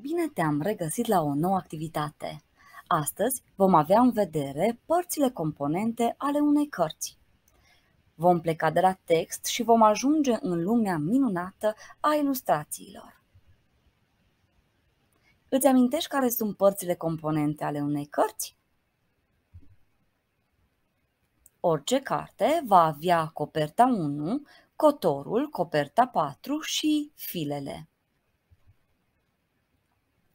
Bine te-am regăsit la o nouă activitate. Astăzi vom avea în vedere părțile componente ale unei cărți. Vom pleca de la text și vom ajunge în lumea minunată a ilustrațiilor. Îți amintești care sunt părțile componente ale unei cărți? Orice carte va avea coperta 1, cotorul, coperta 4 și filele.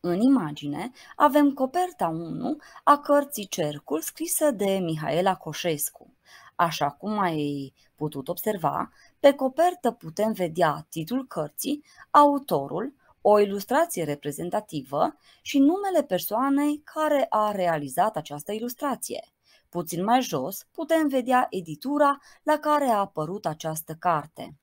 În imagine avem coperta 1 a cărții Cercul scrisă de Mihaela Coșescu. Așa cum ai putut observa, pe copertă putem vedea titlul cărții, autorul, o ilustrație reprezentativă și numele persoanei care a realizat această ilustrație. Puțin mai jos putem vedea editura la care a apărut această carte.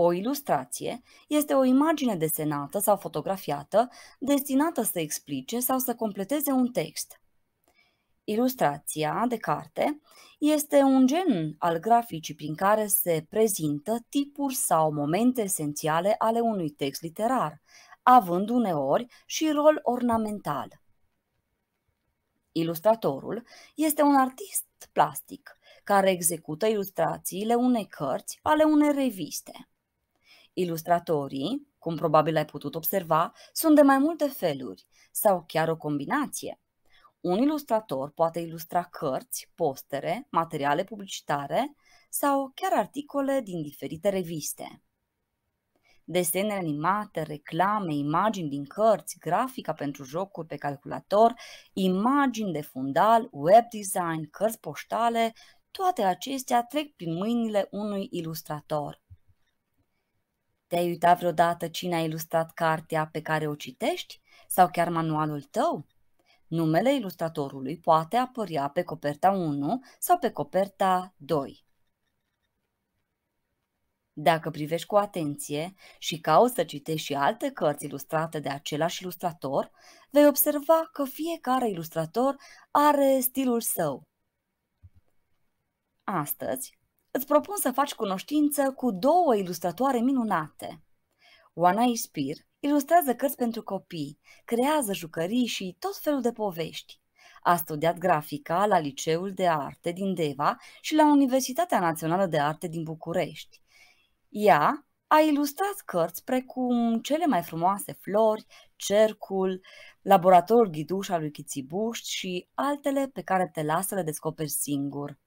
O ilustrație este o imagine desenată sau fotografiată destinată să explice sau să completeze un text. Ilustrația de carte este un gen al graficii prin care se prezintă tipuri sau momente esențiale ale unui text literar, având uneori și rol ornamental. Ilustratorul este un artist plastic care execută ilustrațiile unei cărți ale unei reviste. Ilustratorii, cum probabil ai putut observa, sunt de mai multe feluri sau chiar o combinație. Un ilustrator poate ilustra cărți, postere, materiale publicitare sau chiar articole din diferite reviste. Desene animate, reclame, imagini din cărți, grafica pentru jocuri pe calculator, imagini de fundal, web design, cărți poștale, toate acestea trec prin mâinile unui ilustrator. Te-ai uitat vreodată cine a ilustrat cartea pe care o citești sau chiar manualul tău? Numele ilustratorului poate apărea pe coperta 1 sau pe coperta 2. Dacă privești cu atenție și cauți să citești și alte cărți ilustrate de același ilustrator, vei observa că fiecare ilustrator are stilul său. Astăzi îți propun să faci cunoștință cu două ilustratoare minunate. Oana Ispir ilustrează cărți pentru copii, creează jucării și tot felul de povești. A studiat grafica la Liceul de Arte din Deva și la Universitatea Națională de Arte din București. Ea a ilustrat cărți precum Cele mai frumoase flori, Cercul, Laboratorul ghiduș al lui Chitibuș și altele pe care te lasă le descoperi singur.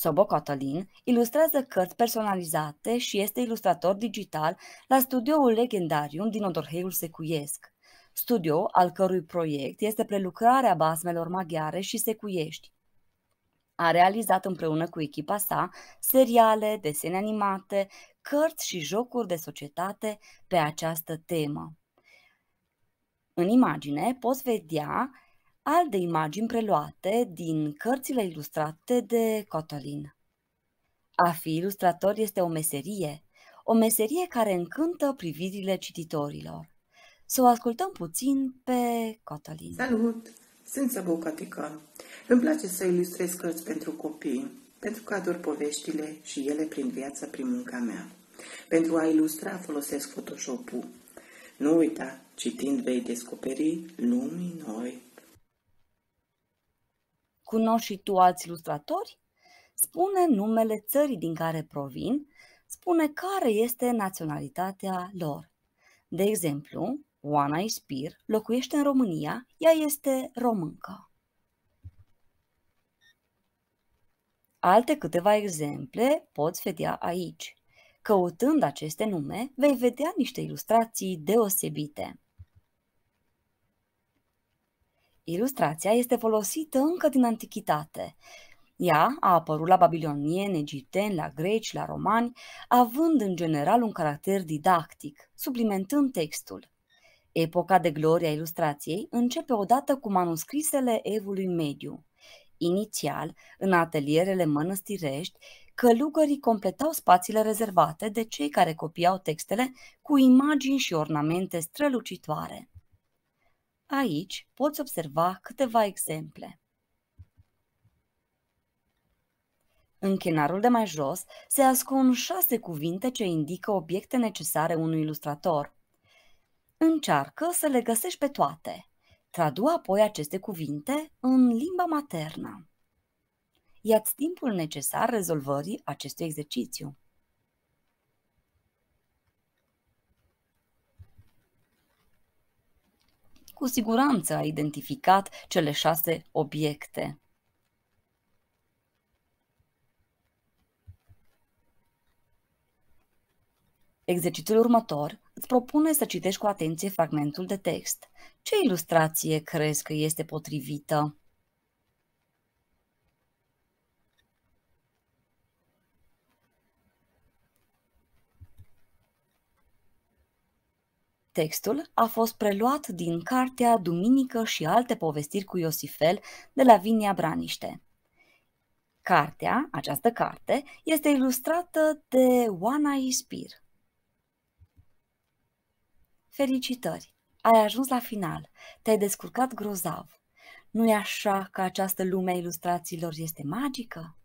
Sobo Cotolin ilustrează cărți personalizate și este ilustrator digital la studioul Legendarium din Odorheiul Secuiesc, studio al cărui proiect este prelucrarea basmelor maghiare și secuiești. A realizat împreună cu echipa sa seriale, desene animate, cărți și jocuri de societate pe această temă. În imagine poți vedea alte imagini preluate din cărțile ilustrate de Cotolin. A fi ilustrator este o meserie, o meserie care încântă privirile cititorilor. Să o ascultăm puțin pe Cotolin. Salut! Sunt Sabocatica. Îmi place să ilustrez cărți pentru copii, pentru că ador poveștile și ele prin viața, prin munca mea. Pentru a ilustra folosesc Photoshop-ul. Nu uita, citind vei descoperi lumii noi cunoști și tu alți ilustratori? Spune numele țării din care provin, spune care este naționalitatea lor. De exemplu, Oana Ispir locuiește în România, ea este româncă. Alte câteva exemple poți vedea aici. Căutând aceste nume, vei vedea niște ilustrații deosebite. Ilustrația este folosită încă din antichitate. Ea a apărut la babilonieni, egipteni, la greci, la romani, având în general un caracter didactic, suplimentând textul. Epoca de gloria ilustrației începe odată cu manuscrisele Evului Mediu. Inițial, în atelierele mănăstirești, călugării completau spațiile rezervate de cei care copiau textele cu imagini și ornamente strălucitoare. Aici poți observa câteva exemple. În chenarul de mai jos se ascund șase cuvinte ce indică obiecte necesare unui ilustrator. Încearcă să le găsești pe toate. Tradu apoi aceste cuvinte în limba maternă. Iați timpul necesar rezolvării acestui exercițiu. cu siguranță a identificat cele șase obiecte. Exercițiul următor îți propune să citești cu atenție fragmentul de text. Ce ilustrație crezi că este potrivită? Textul a fost preluat din cartea Duminică și alte povestiri cu Iosifel de la Vinia Braniște. Cartea, această carte, este ilustrată de Oana Ispir. Felicitări! Ai ajuns la final, te-ai descurcat grozav. Nu-i așa că această lume a ilustrațiilor este magică?